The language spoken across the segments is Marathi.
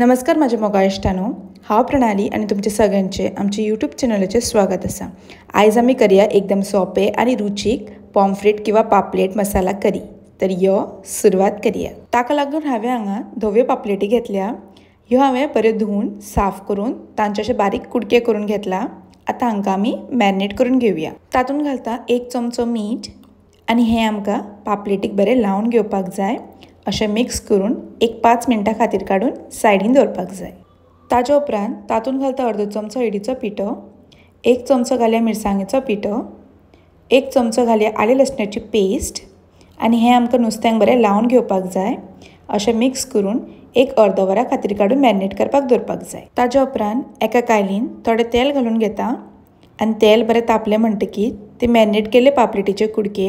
नमस्कार माझ्या मोगा इष्टानो हांव प्रणाली आणि तुमचे सगळ्यांचे आमचे यूट्यूब चॅनलचे स्वागत असा आयज आम्ही करूया एकदम सोपे आणि रुचीक पॉम्फ्रेट किंवा पापलेट मसाला करी तर यो सुरवात करूया ताका लागून हांवें हांगा धव्यो पापलेटी घेतल्या ह्यो हांवें बऱ्यो धुवून साफ करून तांचे अशे बारीक कुडके करून घेतला आतां हांकां आमी मॅरिनेट करून घेवया तातूंत घालता एक चमचो मीठ आणि हे आमकां पापलेटीक बरें लावून घेवपाक जाय अशें मिक्स करून एक पांच मिनटां खातीर काडून सायडीन दवरपाक जाय ताज्या उपरांत तातूंत घालता अर्दो चमचो इडीचो पिठो एक चमचो घाल्या मिरसांगेचो पिठो एक चमचो घाल्या आले लसणाची पेस्ट आनी हें आमकां नुस्त्यांक बरें लावन घेवपाक जाय अशें मिक्स करून एक अर्द वरा खातीर काडून मॅरिनेट करपाक दवरपाक जाय ताज्या उपरांत एका कायलीन थोडें तेल घालून घेता आनी तेल बरें तापलें म्हणटकीर ते मॅरिनेट केले पापलेटीचे कुडके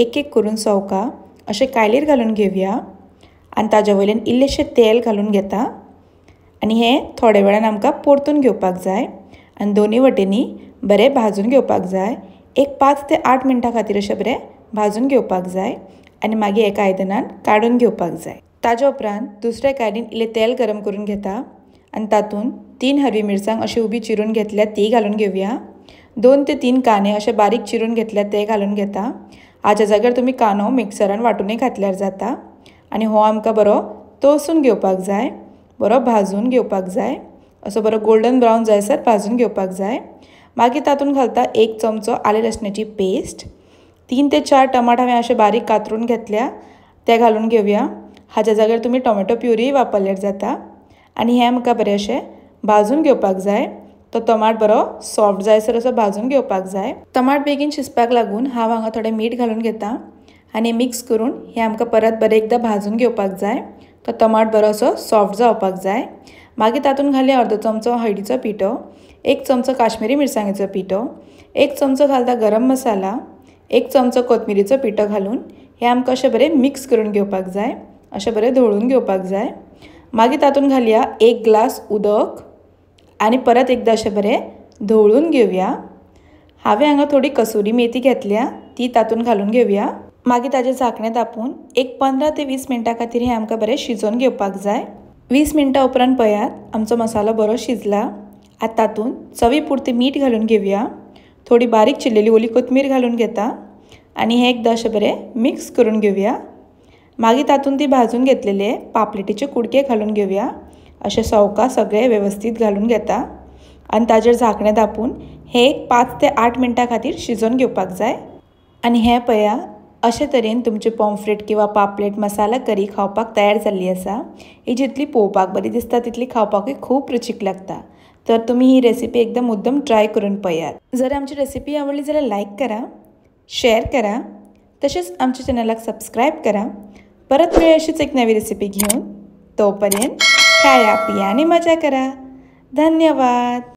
एक एक करून सवका अशें कायलीर घालून घेवया आणि ताज्या वयल्यान इल्लेंशें तेल घालून घेता आणि हें थोडे वेळान आमकां परतून घेवपाक जाय आनी दोनी वटेनी बरें भाजून घेवपाक जाय एक पांच ते आठ मिनटां खातीर अशें बरें भाजून घेवपाक जाय आनी मागीर एका आयदनान काडून घेवपाक जाय ताज्या उपरांत दुसऱ्या कायदीन इल्लें तेल गरम करून घेता आनी तातूंत तीन हरवी मिरसांग अशी उबी चिरून घेतल्या ती घालून घेवया दोन ते तीन कांदे अशे बारीक चिरून घेतल्या ते घालून घेता हाच्या जाग्यार तुमी कांदो मिक्सरान वांटूनय घातल्यार जाता आणि हो आमकां बरो तळसून घेवपाक जाय बरो भाजून घेवपाक जाय असो बरो गोल्डन ब्रावन जायसर भाजून घेवपाक जाय मागीर तातून घालता एक चमचो आले लसणाची पेस्ट तीन ते चार टमाट हांवें अशें बारीक कातरून घेतल्या ते घालून घेवया हाच्या जाग्यार तुमी टोमॅटो प्युरी वापरल्यार जाता आनी हें आमकां बरें अशें भाजून घेवपाक जाय तो टमाट बरो सॉफ्ट जायसर असो भाजून घेवपाक जाय टमाट बेगीन शिजपाक लागून हांव हांगा थोडें मीठ घालून घेता आणि मिक्स करून हे आमकां परत बरे एकदां भाजून घेवपाक जाय तो टमाट बरो असो सॉफ्ट जावपाक जाय मागीर तातूंत घालया अर्दो चमचो हळडीचो पिठो एक चमचो काश्मिरी मिरसांगेचो पिठो एक चमचो घालता गरम मसाला एक चमचो कोथमिरीचो पिठो घालून हे आमकां अशें बरें मिक्स करून घेवपाक जाय अशें बरें धवळून घेवपाक जाय मागीर तातूंत घालया एक ग्लास उदक आनी परत एकदां अशें बरें धवळून घेवया हांवें हांगा थोडी कसुरी मेथी घेतल्या ती तातूंत घालून घेवया मागीर ताजे झांकणें तापून एक पंदरा ते वीस मिनटां खातीर हें आमकां बरें शिजोवन घेवपाक जाय वीस मिनटां उपरांत पळयात आमचो मसालो बरो शिजला आतां तातूंत चवी पुरती मीठ घालून घेवया थोडी बारीक चिरलेली ओली कोथमीर घालून घेता आनी हें एक अशें बरें मिक्स करून घेवया मागीर तातूंत ती भाजून घेतलेले पापलेटीचे कुडके घालून घेवया अशें सवका सगळें वेवस्थीत घालून घेता आनी ताजेर झांकणें दापून हें एक पांच ते आठ मिनटां खातीर शिजोवन घेवपाक जाय आनी हें पळया अशे तरेन तुमचे पॉम्फ्रेट किंवा पापलेट मसाला करी खावपाक तयार जाल्ली आसा ही जितली पळोवपाक बरी दिसता तितली खावपाकूय खूब रुचीक लागता तर तुम्ही ही रेसिपी एकदम मुद्दम ट्राय करून पयात जर आमची रेसिपी आवडली जाल्यार लायक करा शेअर करा तसेच आमच्या चॅनलाक सबस्क्राईब करा परत वेळ अशीच एक नवी रेसिपी घेऊन तोपर्यंत खाया पिया आणि मजा करा धन्यवाद